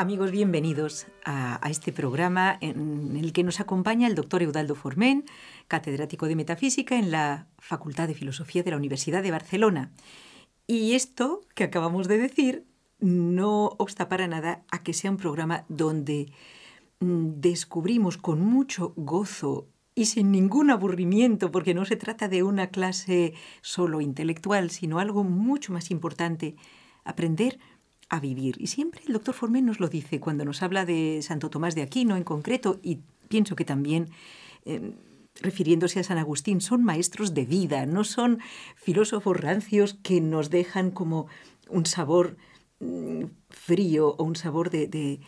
Amigos, bienvenidos a, este programa en el que nos acompaña el doctor Eudaldo Formen, catedrático de Metafísica en la Facultad de Filosofía de la Universidad de Barcelona. Y esto que acabamos de decir no obsta para nada a que sea un programa donde mm, descubrimos con mucho gozo y sin ningún aburrimiento, porque no se trata de una clase solo intelectual, sino algo mucho más importante, aprender a vivir. Y siempre el doctor Formén nos lo dice cuando nos habla de Santo Tomás de Aquino en concreto y pienso que también... Eh, refiriéndose a San Agustín, son maestros de vida, no son filósofos rancios que nos dejan como un sabor mm, frío o un sabor de,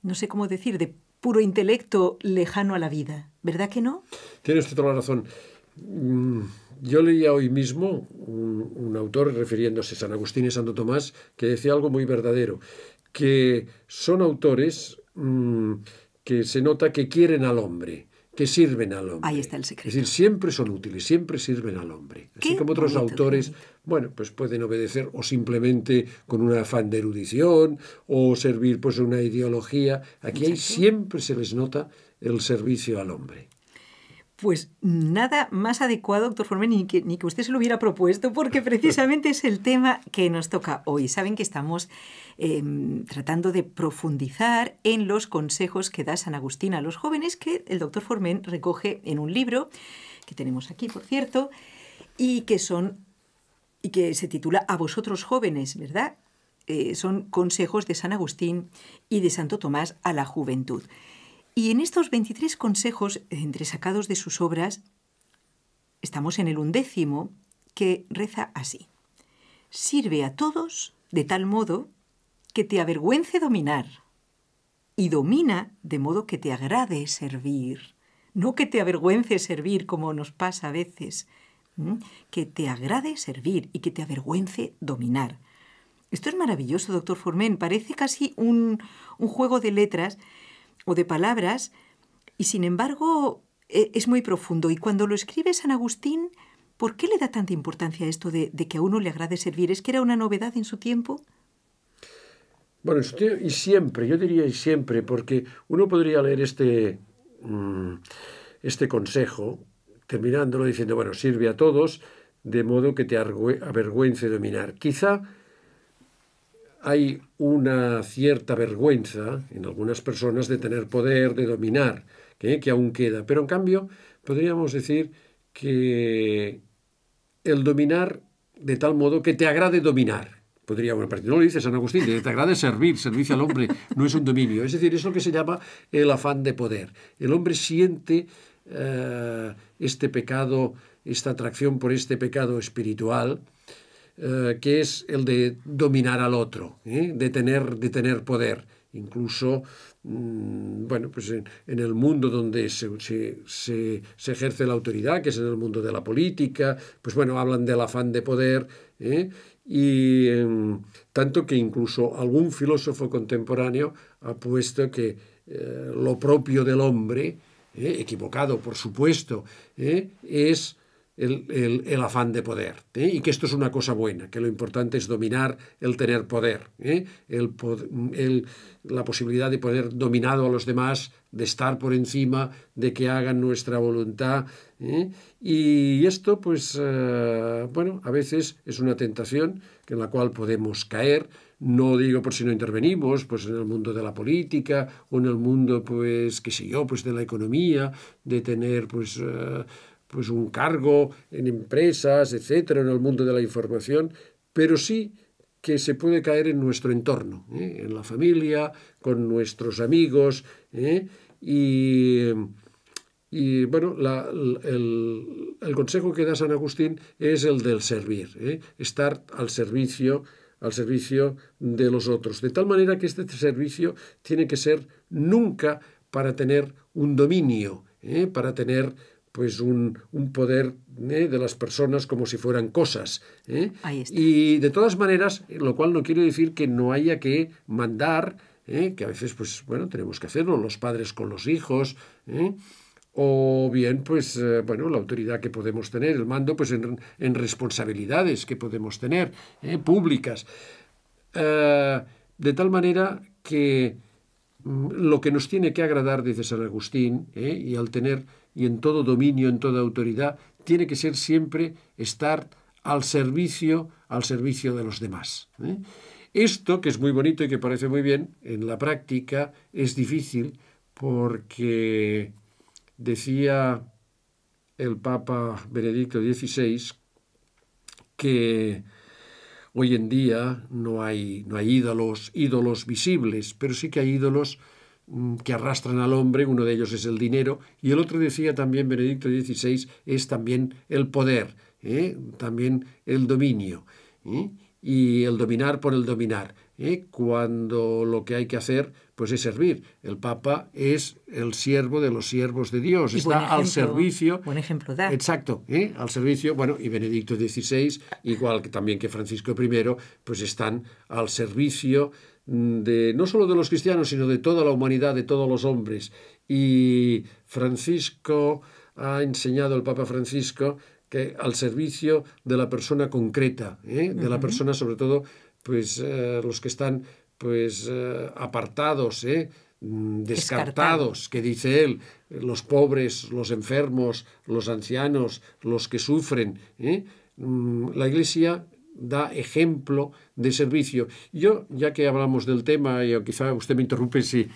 no sé cómo decir, de puro intelecto lejano a la vida. ¿Verdad que no? Tienes toda la razón. Mm, yo leía hoy mismo un, autor refiriéndose a San Agustín y Santo Tomás que decía algo muy verdadero, que son autores mm, que se nota que quieren al hombre, que sirven al hombre. Ahí está el secreto. Es decir, siempre son útiles, siempre sirven al hombre. Así como otros autores, bueno, pues pueden obedecer o simplemente con un afán de erudición o servir pues una ideología. Aquí siempre se les nota el servicio al hombre. Pues nada más adecuado, doctor Formen, ni que, usted se lo hubiera propuesto, porque precisamente es el tema que nos toca hoy. Saben que estamos em, tratando de profundizar en los consejos que da San Agustín a los jóvenes, que el doctor Formen recoge en un libro, que tenemos aquí, por cierto, y que se titula A vosotros jóvenes, ¿verdad? Eh, son consejos de San Agustín y de Santo Tomás a la juventud. Y en estos 23 consejos, eh, entresacados de sus obras, estamos en el undécimo, que reza así. Sirve a todos de tal modo que te avergüence dominar y domina de modo que te agrade servir. No que te avergüence servir como nos pasa a veces, que te agrade servir y que te avergüence dominar. Esto es maravilloso, doctor Formen. Parece casi un juego de letras o de palabras, y sin embargo e, es muy profundo. Y cuando lo escribe San Agustín, ¿por qué le da tanta importancia esto de, que a uno le agrade servir? ¿Es que era una novedad en su tiempo? Bueno, y siempre, yo diría y siempre, porque uno podría leer este, mm, este consejo terminándolo diciendo, bueno, sirve a todos, de modo que te avergüence dominar. Quizá hay una cierta vergüenza en algunas personas de tener poder, de dominar, ¿eh? que, aún queda. Pero en cambio, podríamos decir que el dominar de tal modo que te agrade dominar. Podría, no lo dice San Agustín, te agrade servir, servicio al hombre, no es un dominio. Es decir, es lo que se llama el afán de poder. El hombre siente eh, este pecado, esta atracción por este pecado espiritual, eh, que es el de dominar al otro, ¿eh? de, tener, de tener poder. Incluso, mm, bueno, pues en, el mundo donde se, ejerce la autoridad, que es en el mundo de la política, pues bueno, hablan del afán de poder, ¿eh? y em, tanto que incluso algún filósofo contemporáneo ha puesto que lo propio del hombre, equivocado por supuesto, es el, afán de poder. ¿eh? Y que esto es una cosa buena, que lo importante es dominar el tener poder, ¿eh? el, el, la posibilidad de poder dominado a los demás, de estar por encima, de que hagan nuestra voluntad. ¿eh? Y esto, pues, bueno, a veces es una tentación en la cual podemos caer, no digo por si no intervenimos, pues en el mundo de la política o en el mundo, pues, qué sé yo, pues de la economía, de tener, pues, pues un cargo en empresas, etcétera, en el mundo de la información, pero sí que se puede caer en nuestro entorno, ¿eh? en la familia, con nuestros amigos, ¿eh? y, y, bueno, el, consejo que da San Agustín es el del servir, ¿eh? estar al servicio, al servicio de los otros, de tal manera que este servicio tiene que ser nunca para tener un dominio, para tener pues un, un poder eh, de las personas como si fueran cosas. Eh. Y de todas maneras, lo cual no quiere decir que no haya que mandar, eh, que a veces, pues bueno, tenemos que hacerlo, los padres con los hijos, o bien, pues bueno, la autoridad que podemos tener, el mando, pues en, responsabilidades que podemos tener, públicas. de tal manera que mm, lo que nos tiene que agradar, dice San Agustín, y al tener y en todo dominio, en toda autoridad, tiene que ser siempre estar al servicio, al servicio de los demás. ¿eh? Esto, que es muy bonito y que parece muy bien, en la práctica es difícil porque decía el Papa Benedicto XVI que hoy en día no hay, no hay ídolos, ídolos visibles, pero sí que hay ídolos Mm, que arrastran al hombre, uno de ellos es el dinero, y el otro decía también Benedicto XVI, es también el poder, ¿eh? también el dominio, ¿eh? y el dominar por el dominar, ¿eh? cuando lo que hay que hacer pues es servir. El Papa es el siervo de los siervos de Dios, está al servicio... Buen ejemplo da. Exacto, al servicio, bueno, y Benedicto XVI, igual que también que Francisco I, pues están al servicio de, no solo de los cristianos, sino de toda la humanidad, de todos los hombres. Y Francisco ha enseñado, el Papa Francisco, que al servicio de la persona concreta, ¿eh? de la persona sobre todo, pues eh, los que están pues eh, apartados, mm, descartados, que dice él, los pobres, los enfermos, los ancianos, los que sufren. Mm, la Iglesia da ejemplo de servicio. Yo, ya que hablamos del tema, y quizá usted me interrumpe si,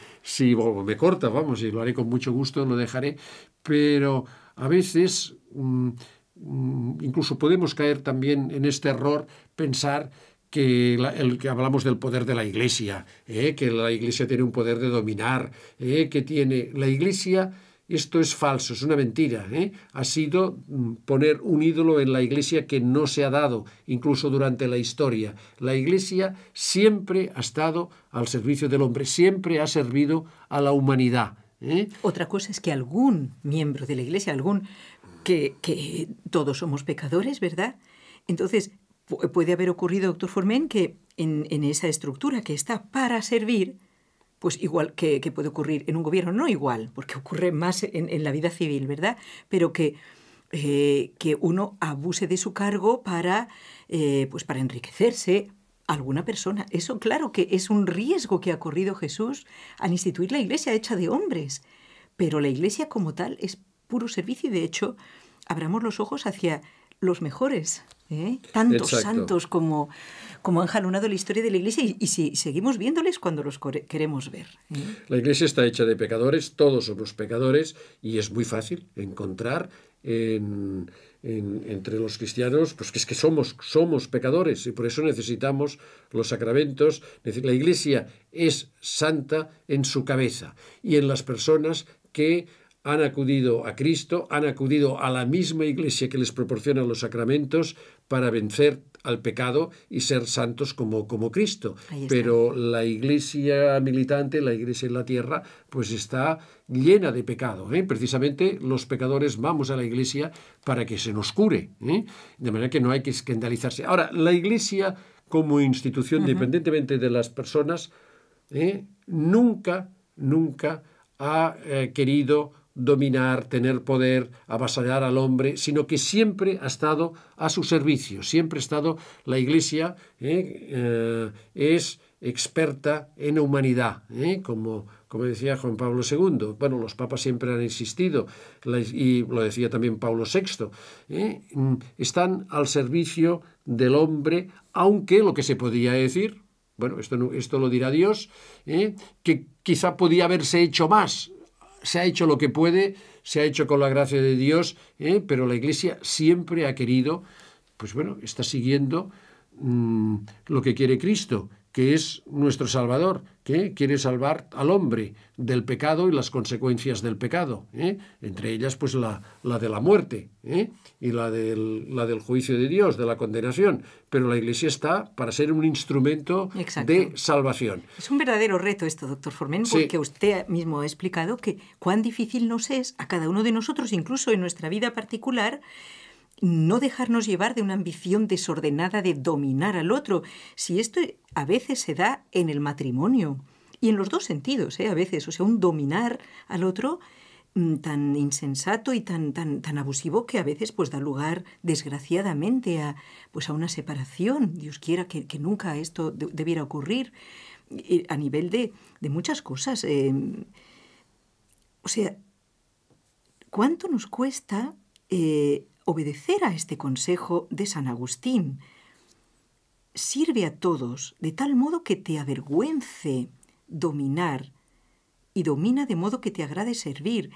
me corta, vamos, y lo haré con mucho gusto, no dejaré, pero a veces mm, mm, incluso podemos caer también en este error pensar que, el, que hablamos del poder de la Iglesia, ¿eh? que la Iglesia tiene un poder de dominar, ¿eh? que tiene la Iglesia esto es falso, es una mentira. ¿eh? Ha sido mm, poner un ídolo en la iglesia que no se ha dado, incluso durante la historia. La iglesia siempre ha estado al servicio del hombre, siempre ha servido a la humanidad. ¿eh? Otra cosa es que algún miembro de la iglesia, algún que, todos somos pecadores, ¿verdad? Entonces, puede haber ocurrido, doctor Formen, que en esa estructura que está para servir, pues igual que, puede ocurrir en un gobierno, no igual, porque ocurre más en, la vida civil, ¿verdad? Pero que, eh, que uno abuse de su cargo para, eh, pues para enriquecerse a alguna persona. Eso claro que es un riesgo que ha corrido Jesús al instituir la iglesia hecha de hombres, pero la iglesia como tal es puro servicio y de hecho abramos los ojos hacia los mejores, ¿eh? tantos santos como, como han jalonado la historia de la Iglesia y, si seguimos viéndoles cuando los queremos ver. ¿eh? La Iglesia está hecha de pecadores, todos somos pecadores y es muy fácil encontrar entre los cristianos, pues que es que somos, somos pecadores y por eso necesitamos los sacramentos. La Iglesia es santa en su cabeza y en las personas que han acudido a Cristo, han acudido a la misma iglesia que les proporciona los sacramentos para vencer al pecado y ser santos como, como Cristo. Pero la iglesia militante, la iglesia en la tierra, pues está llena de pecado. ¿eh? Precisamente los pecadores vamos a la iglesia para que se nos cure. ¿eh? De manera que no hay que escandalizarse. Ahora, la iglesia como institución, independientemente de las personas, ¿eh? nunca, nunca ha querido dominar, tener poder, avasallar al hombre, sino que siempre ha estado a su servicio, siempre ha estado la Iglesia ¿eh? Eh, es experta en humanidad, ¿eh? como, como decía Juan Pablo II. Bueno, los papas siempre han insistido, y lo decía también Pablo VI, mm, están al servicio del hombre, aunque lo que se podía decir, bueno, esto, esto lo dirá Dios, que quizá podía haberse hecho más, se ha hecho lo que puede, se ha hecho con la gracia de Dios, ¿eh? pero la Iglesia siempre ha querido, pues bueno, está siguiendo mm, lo que quiere Cristo, que es nuestro Salvador, que quiere salvar al hombre del pecado y las consecuencias del pecado, ¿eh? entre ellas pues la, la de la muerte ¿eh? y la del, la del, juicio de Dios, de la condenación. Pero la Iglesia está para ser un instrumento de salvación. Es un verdadero reto esto, doctor Formen, porque usted mismo ha explicado que cuán difícil nos es a cada uno de nosotros, incluso en nuestra vida particular, no dejarnos llevar de una ambición desordenada de dominar al otro, si esto a veces se da en el matrimonio y en los dos sentidos, ¿eh? a veces, o sea, un dominar al otro mm, tan insensato y tan, tan, tan abusivo que a veces pues da lugar desgraciadamente a pues a una separación Dios quiera que, nunca esto debiera ocurrir a nivel de, muchas cosas em, o sea cuánto nos cuesta eh, obedecer a este consejo de San Agustín. Sirve a todos de tal modo que te avergüence dominar y domina de modo que te agrade servir.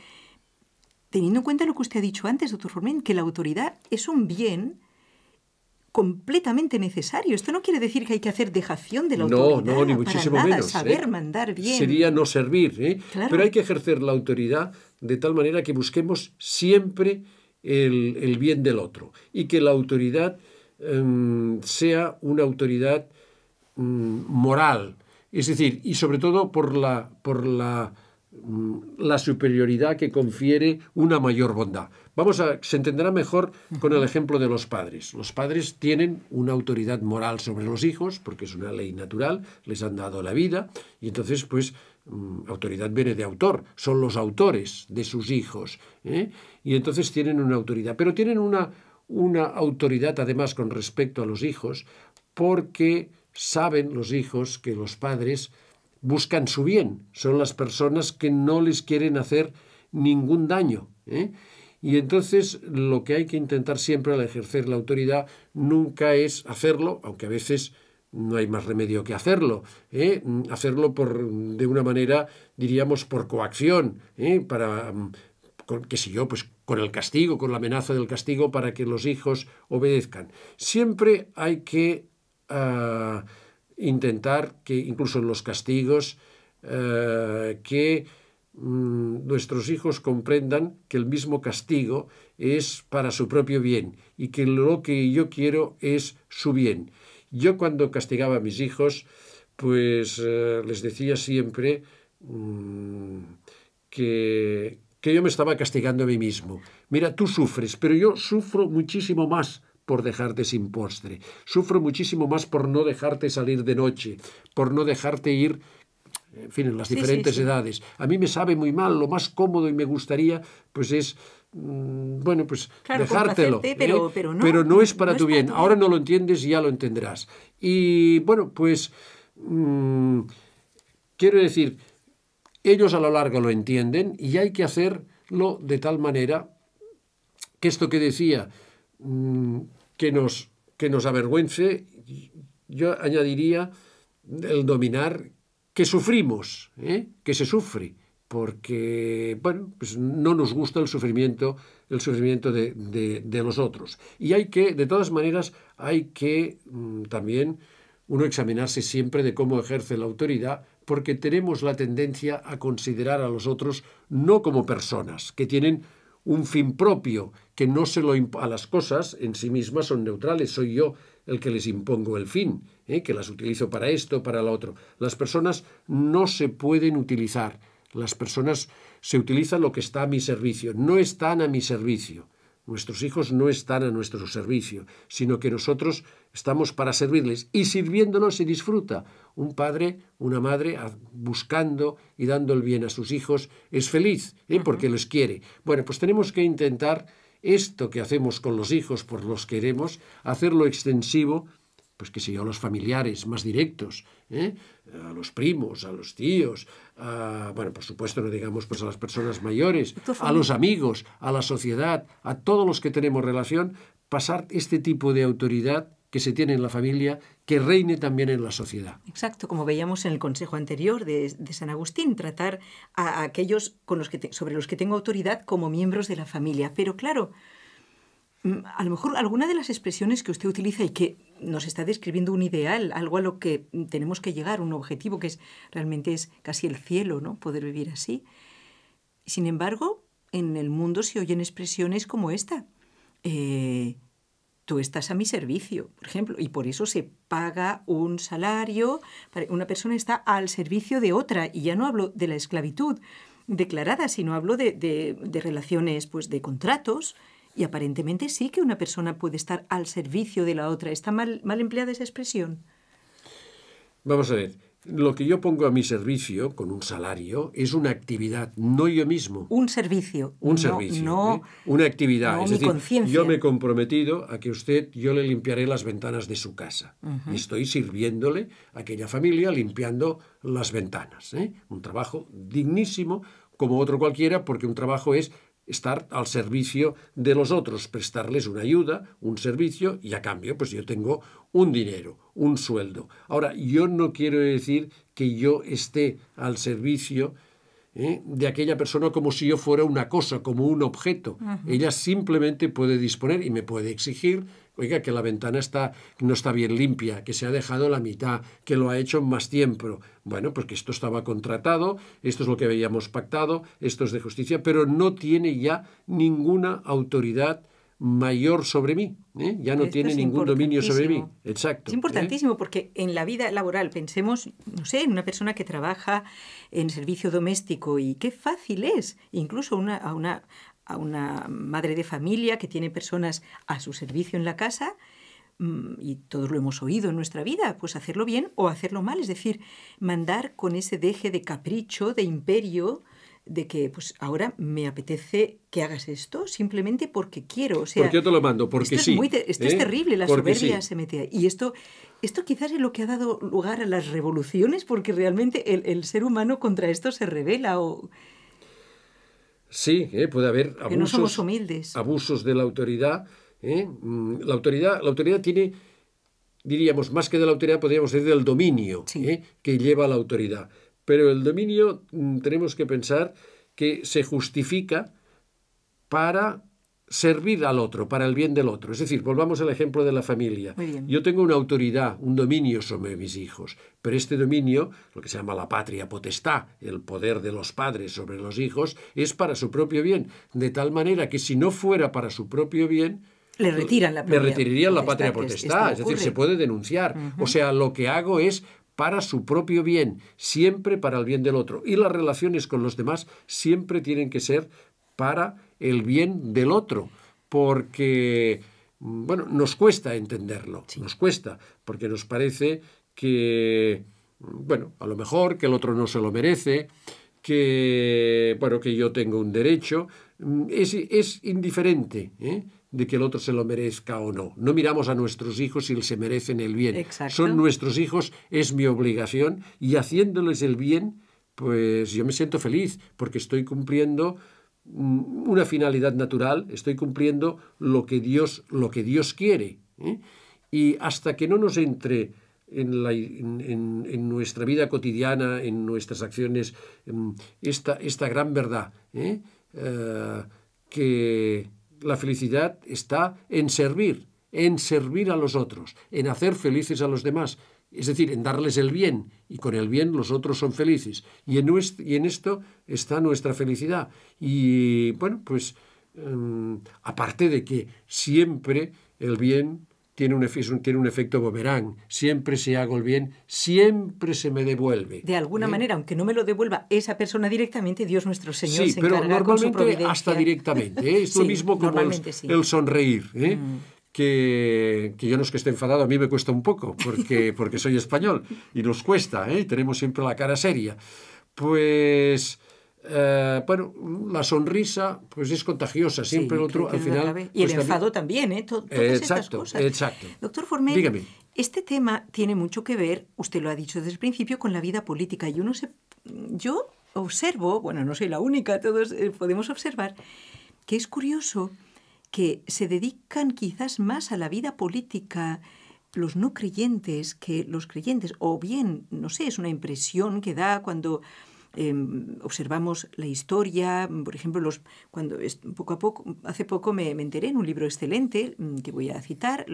Teniendo en cuenta lo que usted ha dicho antes, doctor Formen, que la autoridad es un bien completamente necesario. Esto no quiere decir que hay que hacer dejación de la autoridad. No, ni muchísimo para nada, Saber ¿eh? mandar bien. Sería no servir, ¿eh? pero hay que ejercer la autoridad de tal manera que busquemos siempre el, bien del otro y que la autoridad em, sea una autoridad mm, moral, es decir, y sobre todo por la, por la, mm, la superioridad que confiere una mayor bondad. Vamos a, se entenderá mejor con el ejemplo de los padres. Los padres tienen una autoridad moral sobre los hijos, porque es una ley natural, les han dado la vida, y entonces, pues, Mm, autoridad viene de autor, son los autores de sus hijos, ¿eh? y entonces tienen una autoridad, pero tienen una, autoridad además con respecto a los hijos, porque saben los hijos que los padres buscan su bien, son las personas que no les quieren hacer ningún daño. ¿eh? Y entonces lo que hay que intentar siempre al ejercer la autoridad nunca es hacerlo, aunque a veces no hay más remedio que hacerlo. ¿eh? Hacerlo por, de una manera, diríamos, por coacción, ¿eh? para, mm, con, yo, pues con el castigo, con la amenaza del castigo para que los hijos obedezcan. Siempre hay que ah, intentar que, incluso en los castigos, ah, que mm, nuestros hijos comprendan que el mismo castigo es para su propio bien y que lo que yo quiero es su bien. Yo cuando castigaba a mis hijos, pues eh, les decía siempre mm, que, que yo me estaba castigando a mí mismo. Mira, tú sufres, pero yo sufro muchísimo más por dejarte sin postre. Sufro muchísimo más por no dejarte salir de noche, por no dejarte ir en fin, en las diferentes edades. A mí me sabe muy mal, lo más cómodo y me gustaría, pues es Mm, bueno, pues dejártelo. ¿eh? Pero, no, es para tu bien. Ahora no lo entiendes y ya lo entenderás. Y bueno, pues mm, quiero decir, ellos a lo largo lo entienden y hay que hacerlo de tal manera que esto que decía, mm, que, nos, que nos avergüence, yo añadiría el dominar que sufrimos, ¿eh? que se sufre porque, bueno, pues no nos gusta el sufrimiento, el sufrimiento de, los otros. Y hay que, de todas maneras, hay que mm, también uno examinarse siempre de cómo ejerce la autoridad, porque tenemos la tendencia a considerar a los otros no como personas, que tienen un fin propio, que no se lo a las cosas en sí mismas son neutrales, soy yo el que les impongo el fin, ¿eh? que las utilizo para esto, para lo otro. Las personas no se pueden utilizar las personas se utilizan lo que está a mi servicio, no están a mi servicio. Nuestros hijos no están a nuestro servicio, sino que nosotros estamos para servirles y sirviéndonos se disfruta. Un padre, una madre buscando y dando el bien a sus hijos es feliz ¿eh? porque los quiere. Bueno, pues tenemos que intentar esto que hacemos con los hijos, por los queremos, hacerlo extensivo pues que sé yo, a los familiares más directos, ¿eh? a los primos, a los tíos, a, bueno, por supuesto no digamos pues a las personas mayores, a los amigos, a la sociedad, a todos los que tenemos relación, pasar este tipo de autoridad que se tiene en la familia, que reine también en la sociedad. Exacto, como veíamos en el consejo anterior de, San Agustín, tratar a, aquellos con los que sobre los que tengo autoridad como miembros de la familia. Pero claro, mm, a lo mejor alguna de las expresiones que usted utiliza y que nos está describiendo un ideal, algo a lo que tenemos que llegar, un objetivo que es realmente es casi el cielo, ¿no? Poder vivir así. Sin embargo, en el mundo se oyen expresiones como esta. Eh, tú estás a mi servicio, por ejemplo, y por eso se paga un salario, una persona está al servicio de otra, y ya no hablo de la esclavitud declarada, sino hablo de, de relaciones, pues de contratos, y aparentemente sí que una persona puede estar al servicio de la otra. ¿Está mal, mal empleada esa expresión? Vamos a ver. Lo que yo pongo a mi servicio con un salario es una actividad, no yo mismo. Un servicio. Un servicio. No, ¿eh? Una actividad. es decir, yo me he comprometido a que usted, yo le limpiaré las ventanas de su casa. Estoy sirviéndole a aquella familia limpiando las ventanas. ¿eh? Un trabajo dignísimo como otro cualquiera, porque un trabajo es estar al servicio de los otros, prestarles una ayuda, un servicio, y a cambio, pues yo tengo un dinero, un sueldo. Ahora, yo no quiero decir que yo esté al servicio ¿eh? de aquella persona como si yo fuera una cosa, como un objeto. Ella simplemente puede disponer y me puede exigir oiga, que la ventana no está bien limpia, que se ha dejado la mitad, que lo ha hecho más tiempo. Bueno, porque pues esto estaba contratado, esto es lo que habíamos pactado, esto es de justicia, pero no tiene ya ninguna autoridad mayor sobre mí, ¿eh? ya no tiene ningún dominio sobre mí. Exacto. Es importantísimo ¿eh? porque en la vida laboral pensemos, no sé, en una persona que trabaja en servicio doméstico y qué fácil es, incluso a, una, a una madre de familia que tiene personas a su servicio en la casa, mm, y todos lo hemos oído en nuestra vida, pues hacerlo bien o hacerlo mal, es decir, mandar con ese deje de capricho, de imperio, de que pues ahora me apetece que hagas esto simplemente porque quiero. O sea, yo te lo mando, porque esto sí. Es esto es ¿eh? terrible, la soberbia se mete ahí. Y esto, esto quizás es lo que ha dado lugar a las revoluciones, porque realmente el, el ser humano contra esto se revela o Sí, eh, puede haber abusos, abusos de la autoridad. Eh, mm, la, autoridad la autoridad tiene, diríamos, más que de la autoridad, podríamos decir del dominio eh, que lleva la autoridad. Pero el dominio mm, tenemos que pensar que se justifica para servir al otro, para el bien del otro. Es decir, volvamos al ejemplo de la familia. Yo tengo una autoridad, un dominio sobre mis hijos, pero este dominio, lo que se llama la patria potestad, el poder de los padres sobre los hijos, es para su propio bien, de tal manera que si no fuera para su propio bien, le retiran la Le retirarían la patria potestad, es decir, se puede denunciar. O sea, lo que hago es para su propio bien, siempre para el bien del otro. Y las relaciones con los demás siempre tienen que ser para el bien del otro, porque, bueno, nos cuesta entenderlo, nos cuesta, porque nos parece que, bueno, a lo mejor que el otro no se lo merece, que, bueno, que yo tengo un derecho, mm, es, indiferente, ¿eh? de que el otro se lo merezca o no. No miramos a nuestros hijos si se merecen el bien. Son nuestros hijos, es mi obligación y haciéndoles el bien, pues yo me siento feliz porque estoy cumpliendo Mm, una finalidad natural, estoy cumpliendo lo que Dios, lo que Dios quiere. ¿eh? Y hasta que no nos entre en, nuestra vida cotidiana, en nuestras acciones, mm, esta, esta, gran verdad, ¿eh? Eh, que la felicidad está en servir, en servir a los otros, en hacer felices a los demás es decir, en darles el bien, y con el bien los otros son felices. Y en, esto está nuestra felicidad. Y bueno, pues em, aparte de que siempre el bien tiene un, tiene un efecto boberán. Siempre si hago el bien, siempre se me devuelve. De alguna ¿Eh? manera, aunque no me lo devuelva esa persona directamente, Dios nuestro Señor sí, pero normalmente hasta directamente. ¿eh? Es lo mismo como el, sonreír. ¿eh? Mm que, que, yo no es que esté enfadado, a mí me cuesta un poco, porque, porque soy español y nos cuesta, ¿eh? tenemos siempre la cara seria. Pues, eh, bueno, la sonrisa pues es contagiosa, siempre el otro al final... y el pues, también, enfado también, ¿eh? todas estas cosas. Exacto. Doctor Formel, este tema tiene mucho que ver, usted lo ha dicho desde el principio, con la vida política. Yo no sé, yo observo, bueno, no soy la única, todos eh, podemos observar, que es curioso que se dedican quizás más a la vida política los no creyentes que los creyentes, o bien, no sé, es una impresión que da cuando em, observamos la historia, por ejemplo, los, cuando poco a poco, hace poco me, enteré en un libro excelente mm, que voy a citar,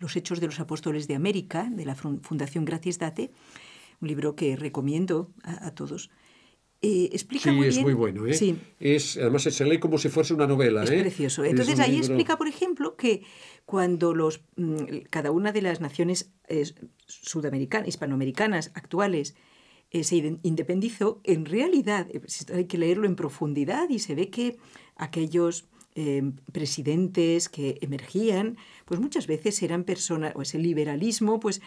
Los Hechos de los Apóstoles de América, de la Fundación Gratis Date, un libro que recomiendo a todos, eh, explica sí, es muy bueno. ¿eh? Es, además, se lee como si fuese una novela. Es ¿eh? precioso. Entonces, ahí explica, por ejemplo, que cuando los, mm, cada una de las naciones sudamericanas, hispanoamericanas actuales se independizó, en realidad pues, hay que leerlo en profundidad y se ve que aquellos presidentes que emergían, pues muchas veces eran personas, o ese liberalismo, pues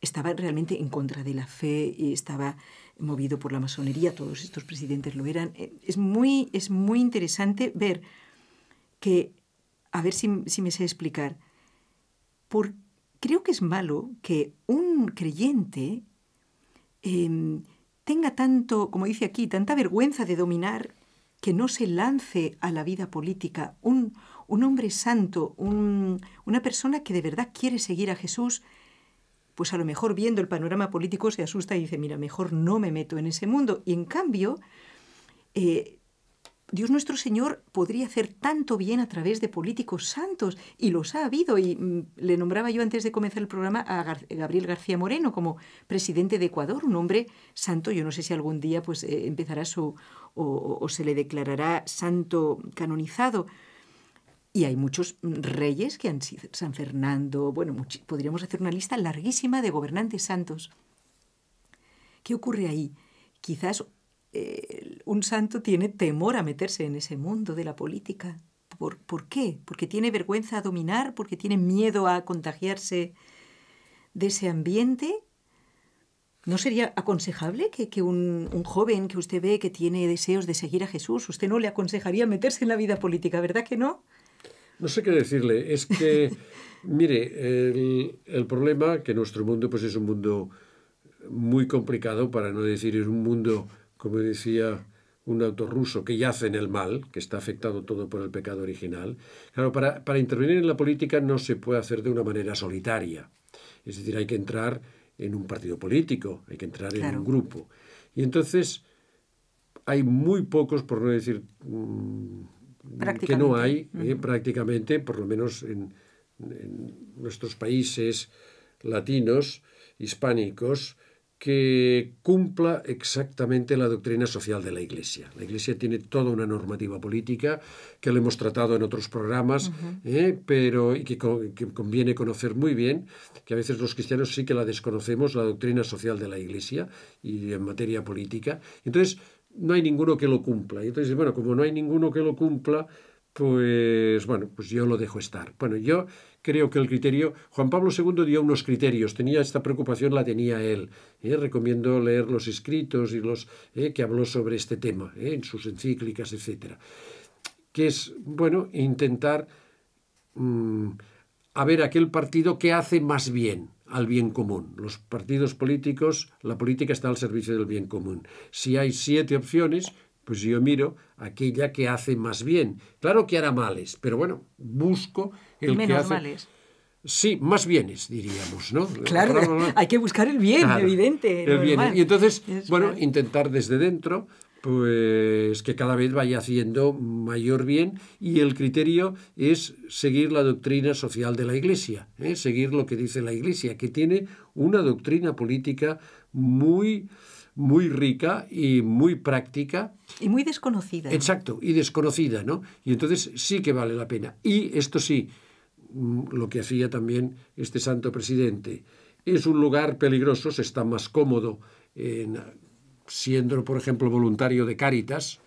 estaba realmente en contra de la fe y estaba movido por la masonería, todos estos presidentes lo eran. Eh, es muy, es muy interesante ver que, a ver si, me sé explicar, por, creo que es malo que un creyente em, tenga tanto, como dice aquí, tanta vergüenza de dominar que no se lance a la vida política. Un, hombre santo, una persona que de verdad quiere seguir a Jesús, pues a lo mejor viendo el panorama político se asusta y dice, mira, mejor no me meto en ese mundo. Y en cambio, eh, Dios nuestro Señor podría hacer tanto bien a través de políticos santos, y los ha habido, y mm, le nombraba yo antes de comenzar el programa a Gabriel García Moreno como presidente de Ecuador, un hombre santo, yo no sé si algún día pues eh, empezará su, o, se le declarará santo canonizado, y hay muchos mm, reyes que han sido San Fernando, bueno, podríamos hacer una lista larguísima de gobernantes santos. ¿Qué ocurre ahí? Quizás eh, un santo tiene temor a meterse en ese mundo de la política. ¿Por, qué? ¿Porque tiene vergüenza a dominar? ¿Porque tiene miedo a contagiarse de ese ambiente? ¿No sería aconsejable que, un, un joven que usted ve que tiene deseos de seguir a Jesús, usted no le aconsejaría meterse en la vida política, ¿verdad que no? No sé qué decirle. Es que, mire, el, problema que nuestro mundo pues es un mundo muy complicado, para no decir es un mundo, como decía un autor ruso, que yace en el mal, que está afectado todo por el pecado original. Claro, para, intervenir en la política no se puede hacer de una manera solitaria. Es decir, hay que entrar en un partido político, hay que entrar en un grupo. Y entonces hay muy pocos, por no decir mm, que no hay eh, prácticamente, por lo menos en, nuestros países latinos, hispánicos, que cumpla exactamente la doctrina social de la Iglesia. La Iglesia tiene toda una normativa política que lo hemos tratado en otros programas, eh, pero y que, que, conviene conocer muy bien, que a veces los cristianos sí que la desconocemos, la doctrina social de la Iglesia y en materia política. Entonces, no hay ninguno que lo cumpla. Y entonces, bueno, como no hay ninguno que lo cumpla, pues bueno, pues yo lo dejo estar. Bueno, yo creo que el criterio, Juan Pablo II dio unos criterios, tenía esta preocupación, la tenía él. ¿eh? Recomiendo leer los escritos y los ¿eh? que habló sobre este tema, ¿eh? en sus encíclicas, etc. Que es, bueno, intentar mm, a ver aquel partido que hace más bien al bien común. Los partidos políticos, la política está al servicio del bien común. Si hay siete opciones, pues yo miro aquella que hace más bien. Claro que hará males, pero bueno, busco el Menos que males. Sí, más bienes, diríamos, ¿no? Claro, hay que buscar el bien, evidente. El bien. Y entonces, bueno, intentar desde dentro pues que cada vez vaya haciendo mayor bien y el criterio es seguir la doctrina social de la Iglesia, ¿eh? seguir lo que dice la Iglesia, que tiene una doctrina política muy muy rica y muy práctica. Y muy desconocida. Exacto, y desconocida, ¿no? Y entonces sí que vale la pena. Y esto sí, mm, lo que hacía también este santo presidente, es un lugar peligroso, se está más cómodo en siendo, por ejemplo, voluntario de Cáritas,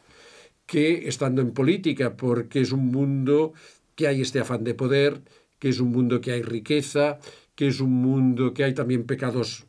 que estando en política, porque es un mundo que hay este afán de poder, que es un mundo que hay riqueza, que es un mundo que hay también pecados,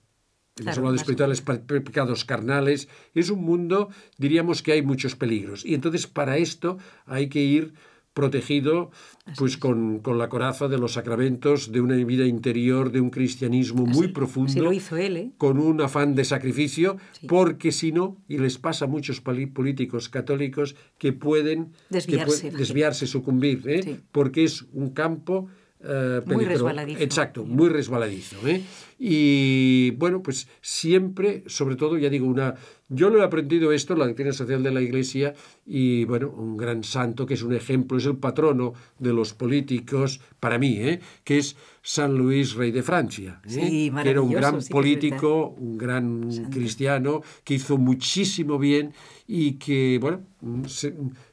hemos hablado de pecados carnales, es un mundo, diríamos que hay muchos peligros. Y entonces para esto hay que ir protegido pues con, la coraza de los sacramentos, de una vida interior, de un cristianismo muy profundo, lo hizo ¿eh? con un afán de sacrificio, porque si no, y les pasa a muchos políticos católicos que pueden desviarse, sucumbir, ¿eh? porque es un campo eh, muy resbaladizo. Exacto, muy resbaladizo. ¿eh? Y bueno, pues siempre, sobre todo, ya digo, una. Yo lo he aprendido esto, la doctrina social de la Iglesia, y bueno, un gran santo que es un ejemplo, es el patrono de los políticos, para mí, ¿eh? que es San Luis, rey de Francia, que era un gran político, un gran cristiano, que hizo muchísimo bien y que, bueno,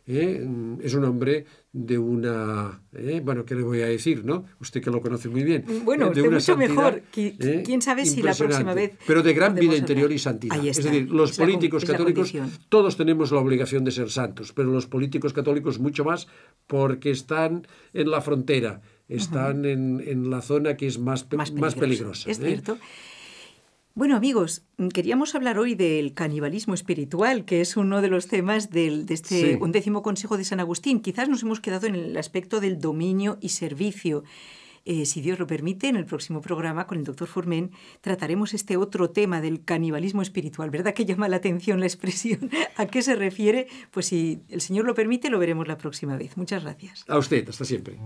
es un hombre de una, eh, bueno, ¿qué le voy a decir, no? Usted que lo conoce muy bien. Mm, eh, bueno, mucho mejor. Eh, ¿Quién sabe si la próxima vez... Pero de gran vida interior y santidad. es decir, los políticos católicos, todos tenemos la obligación de ser santos, pero los políticos católicos mucho más porque están en la frontera, están en, la zona que es más, más peligrosa. Más peligrosa es cierto. Bueno amigos, mm, queríamos hablar hoy del canibalismo espiritual, que es uno de los temas del, de este undécimo consejo de San Agustín. Quizás nos hemos quedado en el aspecto del dominio y servicio. Eh, si Dios lo permite, en el próximo programa con el doctor Formen trataremos este otro tema del canibalismo espiritual. ¿Verdad que llama la atención la expresión? ¿A qué se refiere? Pues si el Señor lo permite, lo veremos la próxima vez. Muchas gracias. A usted, hasta siempre.